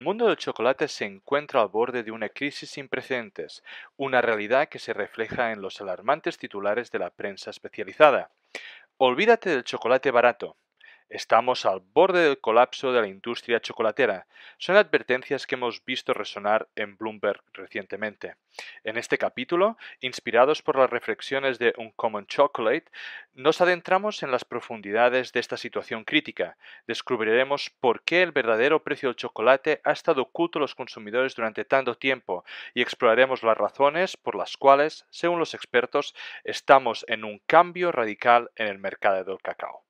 El mundo del chocolate se encuentra al borde de una crisis sin precedentes, una realidad que se refleja en los alarmantes titulares de la prensa especializada. Olvídate del chocolate barato. Estamos al borde del colapso de la industria chocolatera. Son advertencias que hemos visto resonar en Bloomberg recientemente. En este capítulo, inspirados por las reflexiones de Uncommon Chocolate, nos adentramos en las profundidades de esta situación crítica. Descubriremos por qué el verdadero precio del chocolate ha estado oculto a los consumidores durante tanto tiempo y exploraremos las razones por las cuales, según los expertos, estamos en un cambio radical en el mercado del cacao.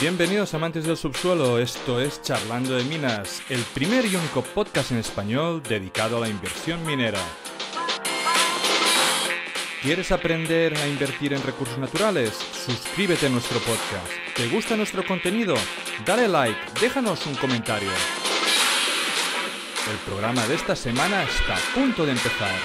Bienvenidos amantes del subsuelo, esto es Charlando de Minas, el primer y único podcast en español dedicado a la inversión minera. ¿Quieres aprender a invertir en recursos naturales? Suscríbete a nuestro podcast. ¿Te gusta nuestro contenido? Dale like, déjanos un comentario. El programa de esta semana está a punto de empezar.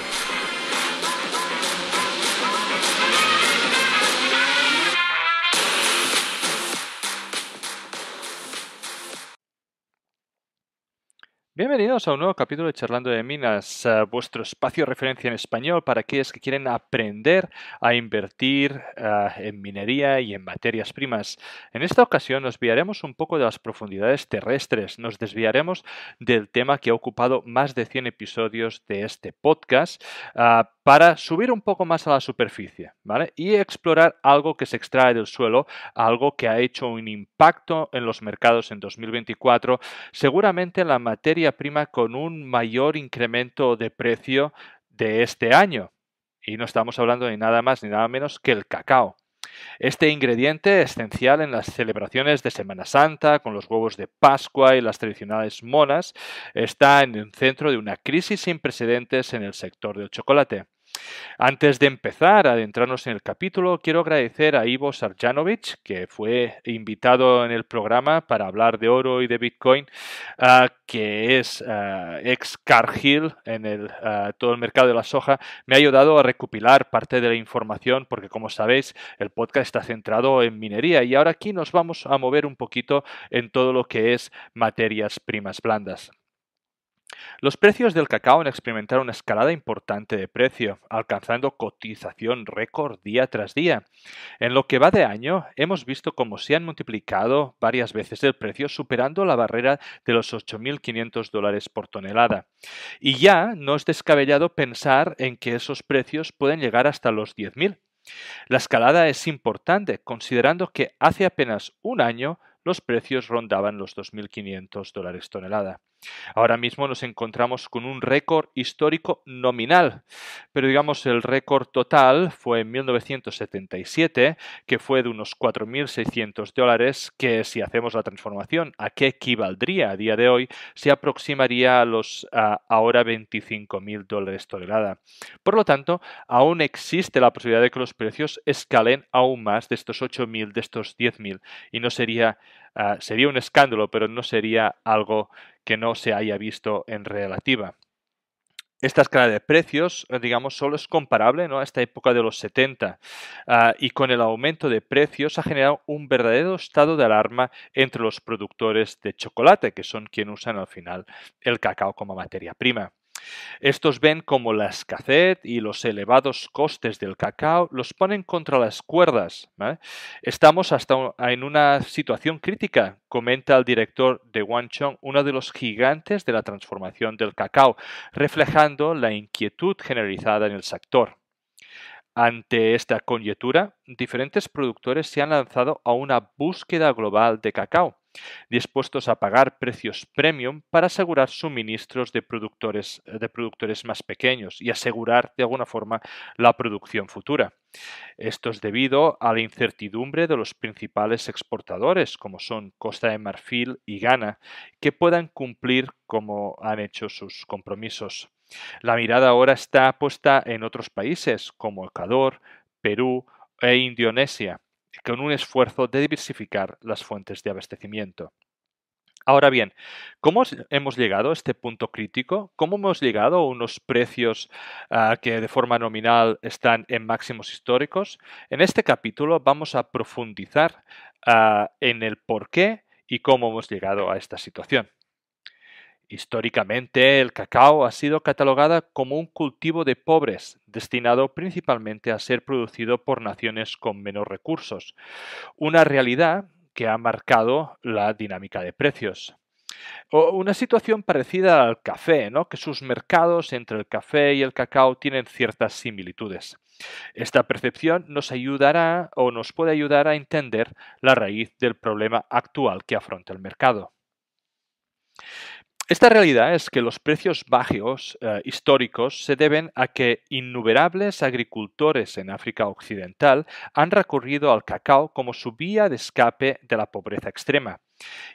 Bienvenidos a un nuevo capítulo de Charlando de Minas, eh, vuestro espacio de referencia en español para aquellos que quieren aprender a invertir eh, en minería y en materias primas. En esta ocasión nos viaremos un poco de las profundidades terrestres, nos desviaremos del tema que ha ocupado más de 100 episodios de este podcast eh, para subir un poco más a la superficie ¿vale? y explorar algo que se extrae del suelo, algo que ha hecho un impacto en los mercados en 2024, seguramente la materia prima con un mayor incremento de precio de este año. Y no estamos hablando de nada más ni nada menos que el cacao. Este ingrediente esencial en las celebraciones de Semana Santa, con los huevos de Pascua y las tradicionales monas, está en el centro de una crisis sin precedentes en el sector del chocolate. Antes de empezar a adentrarnos en el capítulo, quiero agradecer a Ivo Sarjanovic, que fue invitado en el programa para hablar de oro y de Bitcoin, ah, que es ah, ex Cargill en ah, todo el mercado de la soja. Me ha ayudado a recopilar parte de la información porque, como sabéis, el podcast está centrado en minería y ahora aquí nos vamos a mover un poquito en todo lo que es materias primas blandas. Los precios del cacao han experimentado una escalada importante de precio, alcanzando cotización récord día tras día. En lo que va de año, hemos visto cómo se han multiplicado varias veces el precio, superando la barrera de los 8.500 dólares por tonelada. Y ya no es descabellado pensar en que esos precios pueden llegar hasta los 10.000. La escalada es importante, considerando que hace apenas un año los precios rondaban los 2.500 dólares tonelada. Ahora mismo nos encontramos con un récord histórico nominal, pero digamos el récord total fue en 1977, que fue de unos 4.600 dólares, que si hacemos la transformación a qué equivaldría a día de hoy, se aproximaría a los ahora 25.000 dólares tonelada. Por lo tanto, aún existe la posibilidad de que los precios escalen aún más de estos 8.000, de estos 10.000, y no sería Ah, sería un escándalo, pero no sería algo que no se haya visto en relativa. Esta escala de precios, eh, digamos, solo es comparable ¿no? a esta época de los 70 ah, y con el aumento de precios ha generado un verdadero estado de alarma entre los productores de chocolate, que son quienes usan al final el cacao como materia prima. Estos ven como la escasez y los elevados costes del cacao los ponen contra las cuerdas. Estamos hasta en una situación crítica, comenta el director de Wanchong, uno de los gigantes de la transformación del cacao, reflejando la inquietud generalizada en el sector. Ante esta coyuntura, diferentes productores se han lanzado a una búsqueda global de cacao dispuestos a pagar precios premium para asegurar suministros de productores, de productores más pequeños y asegurar de alguna forma la producción futura. Esto es debido a la incertidumbre de los principales exportadores, como son Costa de Marfil y Ghana, que puedan cumplir como han hecho sus compromisos. La mirada ahora está puesta en otros países como Ecuador, Perú e Indonesia, con un esfuerzo de diversificar las fuentes de abastecimiento. Ahora bien, ¿cómo hemos llegado a este punto crítico? ¿Cómo hemos llegado a unos precios ah, que de forma nominal están en máximos históricos? En este capítulo vamos a profundizar ah, en el por qué y cómo hemos llegado a esta situación. Históricamente, el cacao ha sido catalogada como un cultivo de pobres, destinado principalmente a ser producido por naciones con menos recursos, una realidad que ha marcado la dinámica de precios. O una situación parecida al café, ¿no? que sus mercados entre el café y el cacao tienen ciertas similitudes. Esta percepción nos ayudará o nos puede ayudar a entender la raíz del problema actual que afronta el mercado. Esta realidad es que los precios bajos eh, históricos se deben a que innumerables agricultores en África Occidental han recurrido al cacao como su vía de escape de la pobreza extrema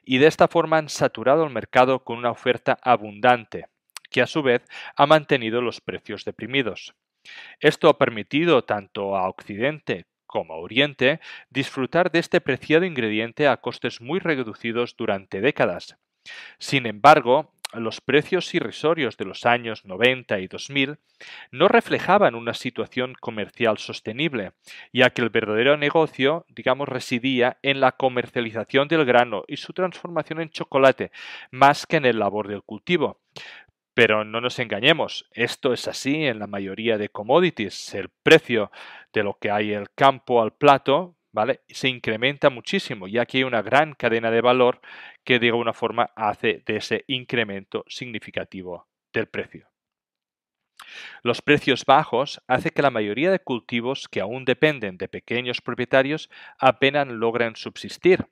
y de esta forma han saturado el mercado con una oferta abundante, que a su vez ha mantenido los precios deprimidos. Esto ha permitido tanto a Occidente como a Oriente disfrutar de este preciado ingrediente a costes muy reducidos durante décadas sin embargo, los precios irrisorios de los años 90 y 2000 no reflejaban una situación comercial sostenible, ya que el verdadero negocio, digamos, residía en la comercialización del grano y su transformación en chocolate, más que en el labor del cultivo. Pero no nos engañemos, esto es así en la mayoría de commodities. El precio de lo que hay el campo al plato se incrementa muchísimo ya que hay una gran cadena de valor que de alguna forma hace de ese incremento significativo del precio. Los precios bajos hace que la mayoría de cultivos que aún dependen de pequeños propietarios apenas logran subsistir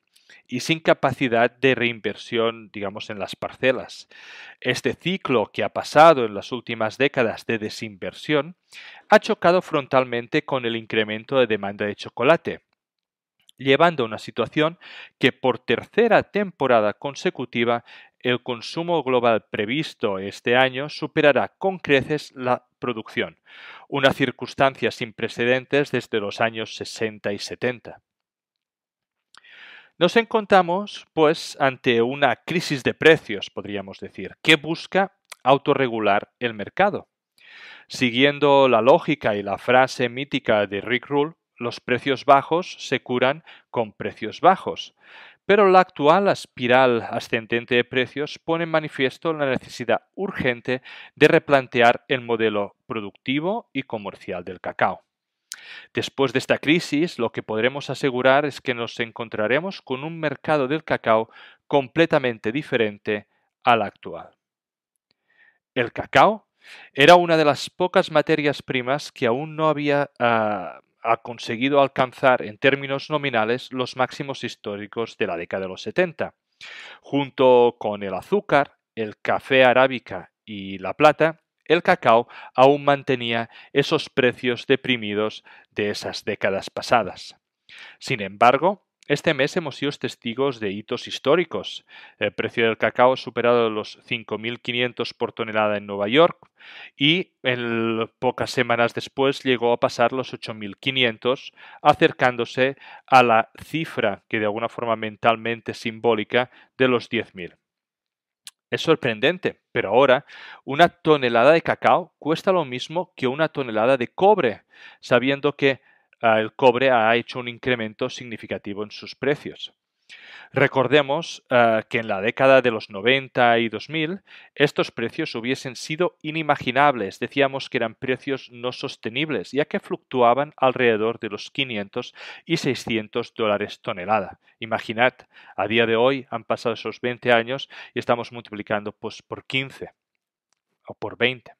y sin capacidad de reinversión, digamos, en las parcelas. Este ciclo que ha pasado en las últimas décadas de desinversión ha chocado frontalmente con el incremento de demanda de chocolate, llevando a una situación que por tercera temporada consecutiva el consumo global previsto este año superará con creces la producción, una circunstancia sin precedentes desde los años 60 y 70. Nos encontramos, pues, ante una crisis de precios, podríamos decir, que busca autorregular el mercado. Siguiendo la lógica y la frase mítica de Rick Rule, los precios bajos se curan con precios bajos. Pero la actual espiral ascendente de precios pone en manifiesto la necesidad urgente de replantear el modelo productivo y comercial del cacao. Después de esta crisis, lo que podremos asegurar es que nos encontraremos con un mercado del cacao completamente diferente al actual. El cacao era una de las pocas materias primas que aún no había ah, ha conseguido alcanzar en términos nominales los máximos históricos de la década de los 70. Junto con el azúcar, el café arábica y la plata, el cacao aún mantenía esos precios deprimidos de esas décadas pasadas. Sin embargo, este mes hemos sido testigos de hitos históricos. El precio del cacao ha superado los 5.500 por tonelada en Nueva York y en pocas semanas después llegó a pasar los 8.500, acercándose a la cifra que de alguna forma mentalmente simbólica de los 10.000. Es sorprendente, pero ahora una tonelada de cacao cuesta lo mismo que una tonelada de cobre, sabiendo que el cobre ha hecho un incremento significativo en sus precios. Recordemos eh, que en la década de los 90 y 2000 estos precios hubiesen sido inimaginables, decíamos que eran precios no sostenibles, ya que fluctuaban alrededor de los 500 y 600 dólares tonelada. Imaginad, a día de hoy han pasado esos 20 años y estamos multiplicando pues, por 15 o por 20.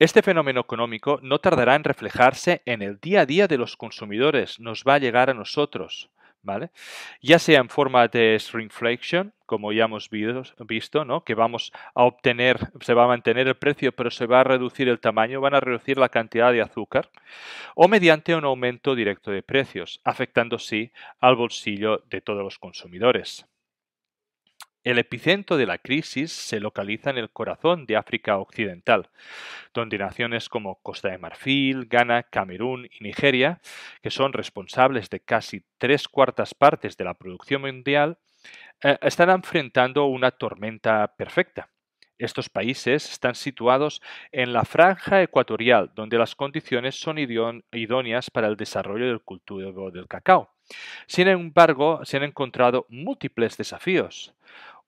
Este fenómeno económico no tardará en reflejarse en el día a día de los consumidores, nos va a llegar a nosotros, ¿vale? Ya sea en forma de shrinkflation, como ya hemos visto, Que vamos a obtener, se va a mantener el precio, pero se va a reducir el tamaño, van a reducir la cantidad de azúcar, o mediante un aumento directo de precios, afectando sí al bolsillo de todos los consumidores. El epicentro de la crisis se localiza en el corazón de África Occidental, donde naciones como Costa de Marfil, Ghana, Camerún y Nigeria, que son responsables de casi tres cuartas partes de la producción mundial, eh, están enfrentando una tormenta perfecta. Estos países están situados en la franja ecuatorial, donde las condiciones son idóneas para el desarrollo del cultivo del cacao. Sin embargo, se han encontrado múltiples desafíos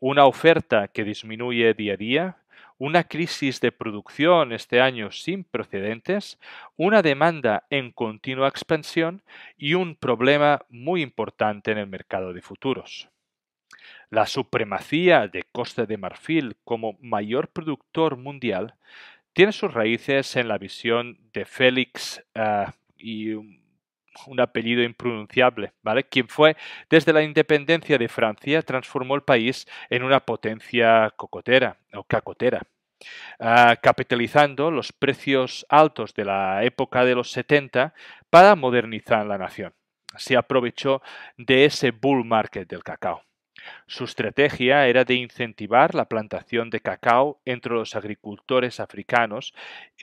una oferta que disminuye día a día, una crisis de producción este año sin precedentes, una demanda en continua expansión y un problema muy importante en el mercado de futuros. La supremacía de Costa de Marfil como mayor productor mundial tiene sus raíces en la visión de Félix eh, y un apellido impronunciable, ¿vale? Quien fue desde la independencia de Francia transformó el país en una potencia cocotera o cacotera, ah, capitalizando los precios altos de la época de los 70 para modernizar la nación. Se aprovechó de ese bull market del cacao. Su estrategia era de incentivar la plantación de cacao entre los agricultores africanos,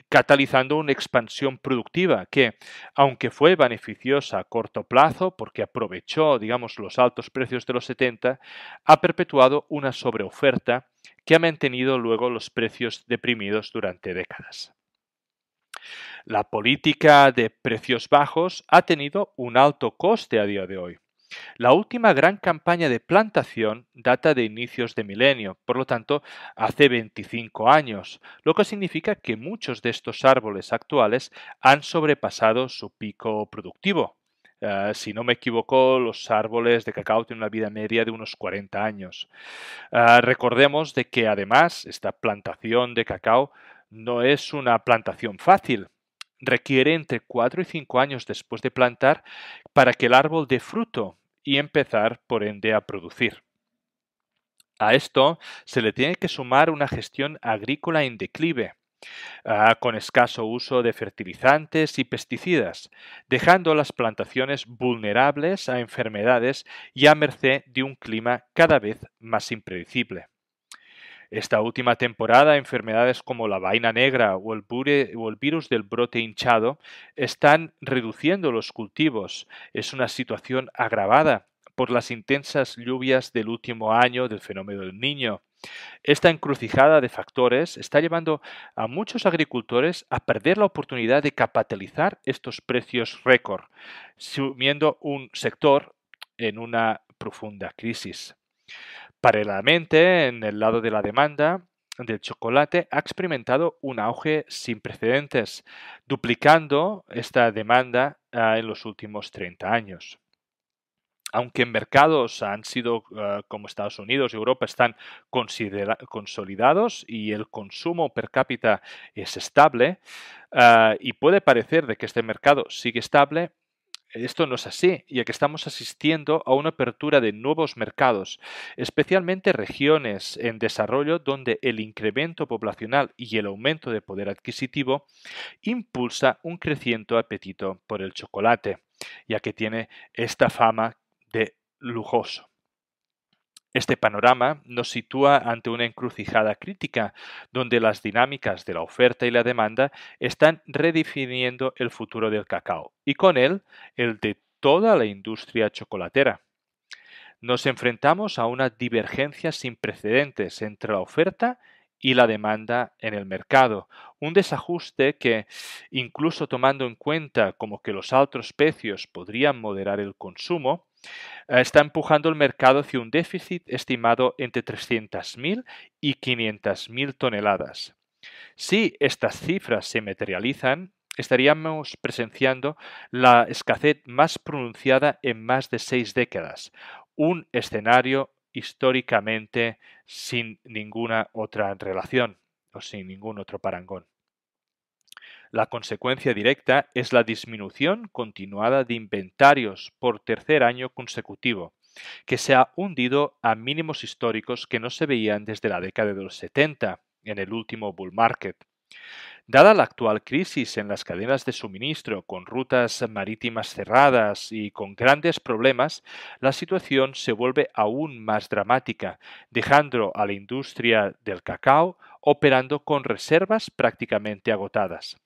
catalizando una expansión productiva que, aunque fue beneficiosa a corto plazo porque aprovechó, digamos, los altos precios de los 70, ha perpetuado una sobreoferta que ha mantenido luego los precios deprimidos durante décadas. La política de precios bajos ha tenido un alto coste a día de hoy. La última gran campaña de plantación data de inicios de milenio, por lo tanto hace 25 años, lo que significa que muchos de estos árboles actuales han sobrepasado su pico productivo. Eh, si no me equivoco, los árboles de cacao tienen una vida media de unos 40 años. Eh, recordemos de que además esta plantación de cacao no es una plantación fácil requiere entre 4 y 5 años después de plantar para que el árbol dé fruto y empezar, por ende, a producir. A esto se le tiene que sumar una gestión agrícola en declive, ah, con escaso uso de fertilizantes y pesticidas, dejando las plantaciones vulnerables a enfermedades y a merced de un clima cada vez más impredecible. Esta última temporada, enfermedades como la vaina negra o el, virus del brote hinchado están reduciendo los cultivos. Es una situación agravada por las intensas lluvias del último año del fenómeno del niño. Esta encrucijada de factores está llevando a muchos agricultores a perder la oportunidad de capitalizar estos precios récord, sumiendo un sector en una profunda crisis. Paralelamente, en el lado de la demanda del chocolate ha experimentado un auge sin precedentes, duplicando esta demanda ah, en los últimos 30 años aunque en mercados han sido ah, como Estados Unidos y Europa están consolidados y el consumo per cápita es estable ah, y puede parecer de que este mercado sigue estable, esto no es así, ya que estamos asistiendo a una apertura de nuevos mercados, especialmente regiones en desarrollo donde el incremento poblacional y el aumento de poder adquisitivo impulsa un creciente apetito por el chocolate, ya que tiene esta fama de lujoso. Este panorama nos sitúa ante una encrucijada crítica, donde las dinámicas de la oferta y la demanda están redefiniendo el futuro del cacao y con él el de toda la industria chocolatera. Nos enfrentamos a una divergencia sin precedentes entre la oferta y la demanda en el mercado. Un desajuste que, incluso tomando en cuenta como que los altos precios podrían moderar el consumo, eh, está empujando el mercado hacia un déficit estimado entre 300.000 y 500.000 toneladas. Si estas cifras se materializan, estaríamos presenciando la escasez más pronunciada en más de seis décadas, un escenario históricamente sin ninguna otra relación o sin ningún otro parangón. La consecuencia directa es la disminución continuada de inventarios por tercer año consecutivo, que se ha hundido a mínimos históricos que no se veían desde la década de los 70, en el último bull market. Dada la actual crisis en las cadenas de suministro, con rutas marítimas cerradas y con grandes problemas, la situación se vuelve aún más dramática, dejando a la industria del cacao operando con reservas prácticamente agotadas.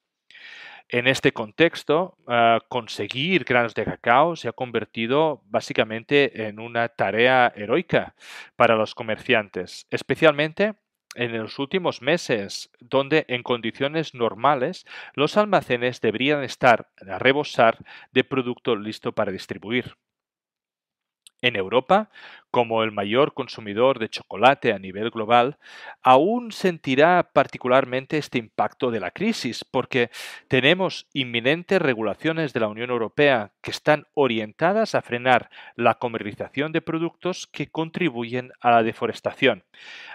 En este contexto, ah, conseguir granos de cacao se ha convertido básicamente en una tarea heroica para los comerciantes, especialmente en los últimos meses, donde en condiciones normales los almacenes deberían estar a rebosar de producto listo para distribuir. En Europa, como el mayor consumidor de chocolate a nivel global, aún sentirá particularmente este impacto de la crisis, porque tenemos inminentes regulaciones de la Unión Europea que están orientadas a frenar la comercialización de productos que contribuyen a la deforestación,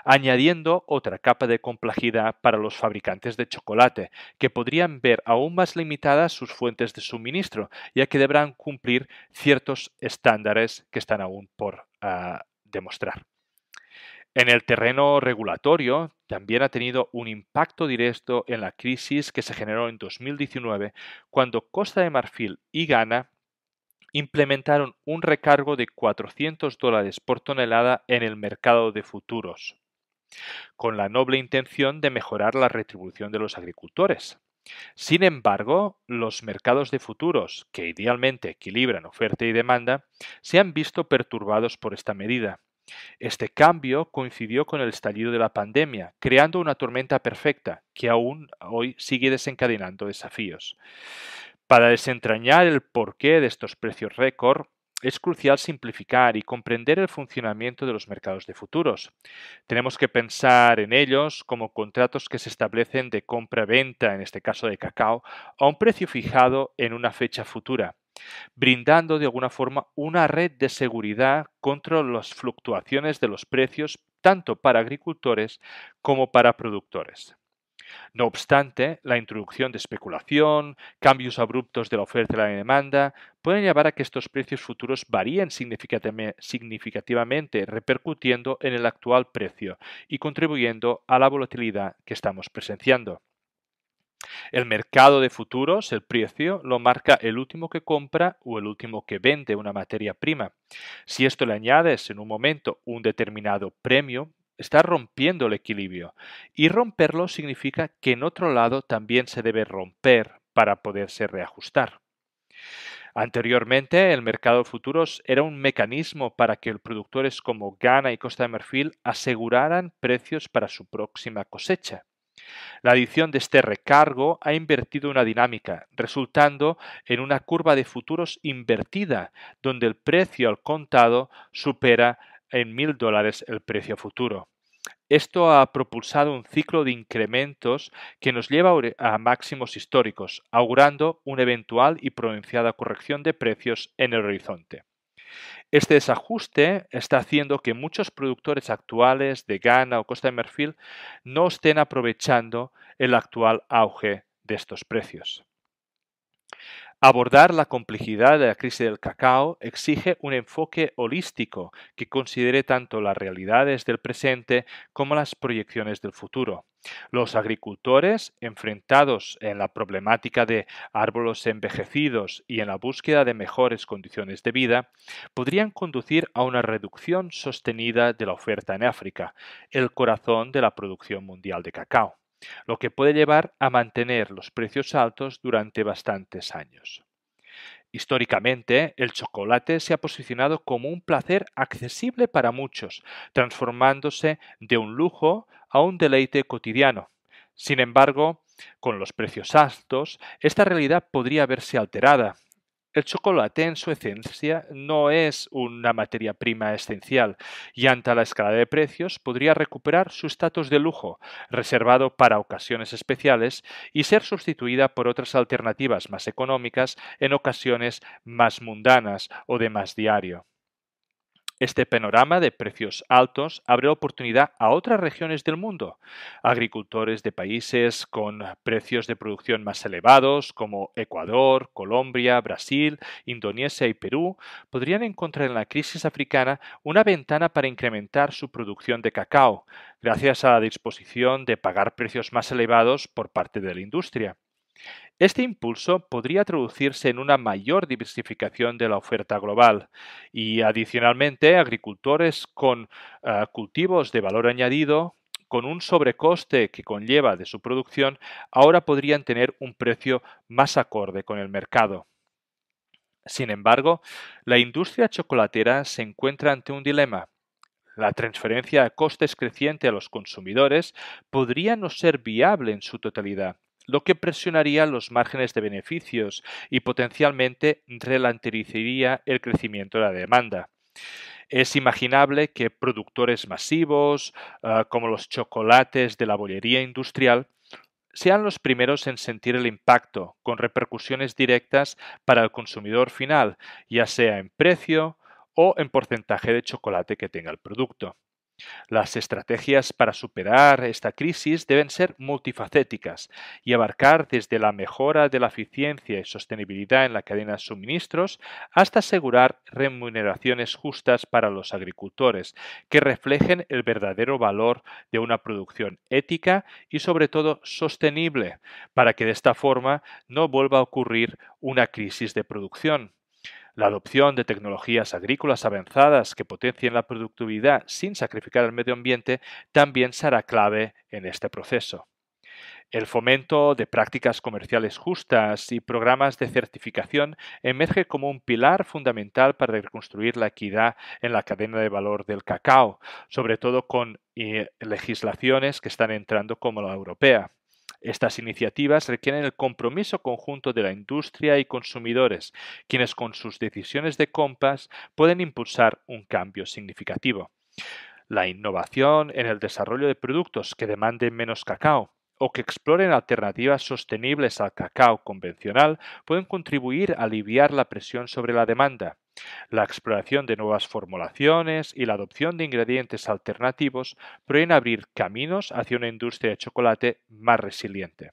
añadiendo otra capa de complejidad para los fabricantes de chocolate, que podrían ver aún más limitadas sus fuentes de suministro, ya que deberán cumplir ciertos estándares que están aún por demostrar. En el terreno regulatorio también ha tenido un impacto directo en la crisis que se generó en 2019 cuando Costa de Marfil y Ghana implementaron un recargo de 400 dólares por tonelada en el mercado de futuros, con la noble intención de mejorar la retribución de los agricultores. Sin embargo, los mercados de futuros, que idealmente equilibran oferta y demanda, se han visto perturbados por esta medida. Este cambio coincidió con el estallido de la pandemia, creando una tormenta perfecta que aún hoy sigue desencadenando desafíos. Para desentrañar el porqué de estos precios récord, es crucial simplificar y comprender el funcionamiento de los mercados de futuros. Tenemos que pensar en ellos como contratos que se establecen de compra-venta, en este caso de cacao, a un precio fijado en una fecha futura brindando de alguna forma una red de seguridad contra las fluctuaciones de los precios tanto para agricultores como para productores. No obstante, la introducción de especulación, cambios abruptos de la oferta y la demanda, pueden llevar a que estos precios futuros varíen significativamente, repercutiendo en el actual precio y contribuyendo a la volatilidad que estamos presenciando. El mercado de futuros, el precio, lo marca el último que compra o el último que vende una materia prima. Si esto le añades en un momento un determinado premio, está rompiendo el equilibrio. Y romperlo significa que en otro lado también se debe romper para poderse reajustar. Anteriormente, el mercado de futuros era un mecanismo para que productores como Ghana y Costa de Marfil aseguraran precios para su próxima cosecha. La adición de este recargo ha invertido una dinámica, resultando en una curva de futuros invertida, donde el precio al contado supera en mil dólares el precio futuro. Esto ha propulsado un ciclo de incrementos que nos lleva a máximos históricos, augurando una eventual y pronunciada corrección de precios en el horizonte. Este desajuste está haciendo que muchos productores actuales de Ghana o Costa de Marfil no estén aprovechando el actual auge de estos precios. Abordar la complejidad de la crisis del cacao exige un enfoque holístico que considere tanto las realidades del presente como las proyecciones del futuro. Los agricultores, enfrentados en la problemática de árboles envejecidos y en la búsqueda de mejores condiciones de vida, podrían conducir a una reducción sostenida de la oferta en África, el corazón de la producción mundial de cacao lo que puede llevar a mantener los precios altos durante bastantes años. Históricamente, el chocolate se ha posicionado como un placer accesible para muchos, transformándose de un lujo a un deleite cotidiano. Sin embargo, con los precios altos, esta realidad podría verse alterada el chocolate en su esencia no es una materia prima esencial y ante la escala de precios podría recuperar su estatus de lujo, reservado para ocasiones especiales, y ser sustituida por otras alternativas más económicas en ocasiones más mundanas o de más diario. Este panorama de precios altos abre oportunidad a otras regiones del mundo. Agricultores de países con precios de producción más elevados, como Ecuador, Colombia, Brasil, Indonesia y Perú, podrían encontrar en la crisis africana una ventana para incrementar su producción de cacao, gracias a la disposición de pagar precios más elevados por parte de la industria. Este impulso podría traducirse en una mayor diversificación de la oferta global y, adicionalmente, agricultores con eh, cultivos de valor añadido con un sobrecoste que conlleva de su producción, ahora podrían tener un precio más acorde con el mercado. Sin embargo, la industria chocolatera se encuentra ante un dilema. La transferencia a costes creciente a los consumidores podría no ser viable en su totalidad, lo que presionaría los márgenes de beneficios y potencialmente relanterizaría el crecimiento de la demanda. Es imaginable que productores masivos, ah, como los chocolates de la bollería industrial, sean los primeros en sentir el impacto, con repercusiones directas para el consumidor final, ya sea en precio o en porcentaje de chocolate que tenga el producto. Las estrategias para superar esta crisis deben ser multifacéticas y abarcar desde la mejora de la eficiencia y sostenibilidad en la cadena de suministros hasta asegurar remuneraciones justas para los agricultores que reflejen el verdadero valor de una producción ética y sobre todo sostenible para que de esta forma no vuelva a ocurrir una crisis de producción. La adopción de tecnologías agrícolas avanzadas que potencien la productividad sin sacrificar el medio ambiente también será clave en este proceso. El fomento de prácticas comerciales justas y programas de certificación emerge como un pilar fundamental para reconstruir la equidad en la cadena de valor del cacao, sobre todo con eh, legislaciones que están entrando como la europea. Estas iniciativas requieren el compromiso conjunto de la industria y consumidores, quienes con sus decisiones de compas pueden impulsar un cambio significativo. La innovación en el desarrollo de productos que demanden menos cacao, o que exploren alternativas sostenibles al cacao convencional pueden contribuir a aliviar la presión sobre la demanda. La exploración de nuevas formulaciones y la adopción de ingredientes alternativos pueden abrir caminos hacia una industria de chocolate más resiliente.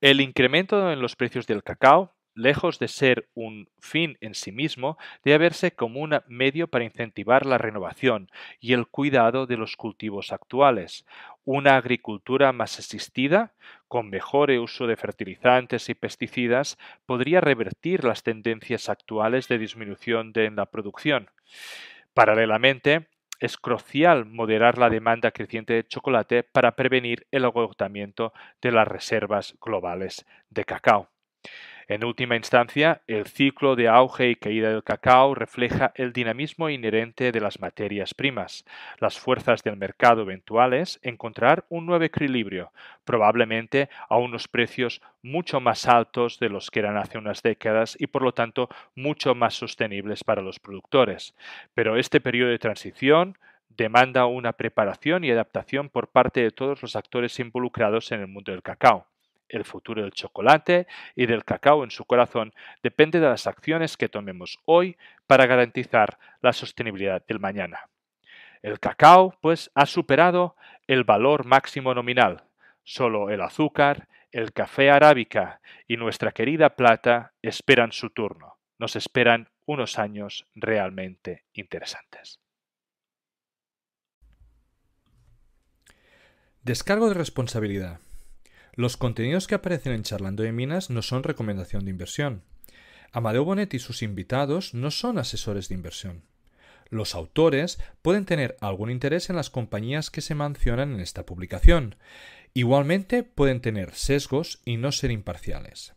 El incremento en los precios del cacao lejos de ser un fin en sí mismo, debe verse como un medio para incentivar la renovación y el cuidado de los cultivos actuales, una agricultura más asistida, con mejor uso de fertilizantes y pesticidas, podría revertir las tendencias actuales de disminución de la producción. Paralelamente, es crucial moderar la demanda creciente de chocolate para prevenir el agotamiento de las reservas globales de cacao. En última instancia, el ciclo de auge y caída del cacao refleja el dinamismo inherente de las materias primas, las fuerzas del mercado eventuales, encontrar un nuevo equilibrio, probablemente a unos precios mucho más altos de los que eran hace unas décadas y por lo tanto mucho más sostenibles para los productores. Pero este periodo de transición demanda una preparación y adaptación por parte de todos los actores involucrados en el mundo del cacao. El futuro del chocolate y del cacao en su corazón depende de las acciones que tomemos hoy para garantizar la sostenibilidad del mañana. El cacao, pues, ha superado el valor máximo nominal. Solo el azúcar, el café arábica y nuestra querida plata esperan su turno. Nos esperan unos años realmente interesantes. Descargo de responsabilidad. Los contenidos que aparecen en Charlando de Minas no son recomendación de inversión. Amadeo Bonet y sus invitados no son asesores de inversión. Los autores pueden tener algún interés en las compañías que se mencionan en esta publicación. Igualmente pueden tener sesgos y no ser imparciales.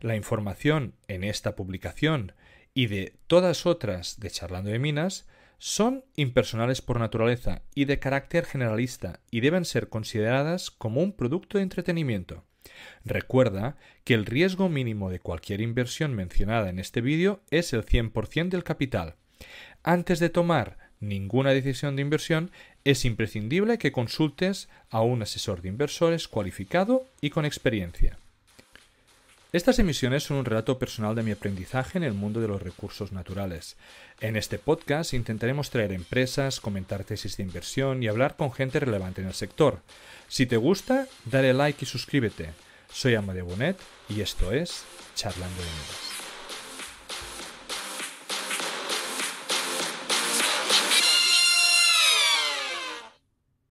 La información en esta publicación y de todas otras de Charlando de Minas son impersonales por naturaleza y de carácter generalista y deben ser consideradas como un producto de entretenimiento. Recuerda que el riesgo mínimo de cualquier inversión mencionada en este vídeo es el 100% del capital. Antes de tomar ninguna decisión de inversión, es imprescindible que consultes a un asesor de inversores cualificado y con experiencia. Estas emisiones son un relato personal de mi aprendizaje en el mundo de los recursos naturales. En este podcast intentaremos traer empresas, comentar tesis de inversión y hablar con gente relevante en el sector. Si te gusta, dale like y suscríbete. Soy Amade Bonet y esto es Charlando de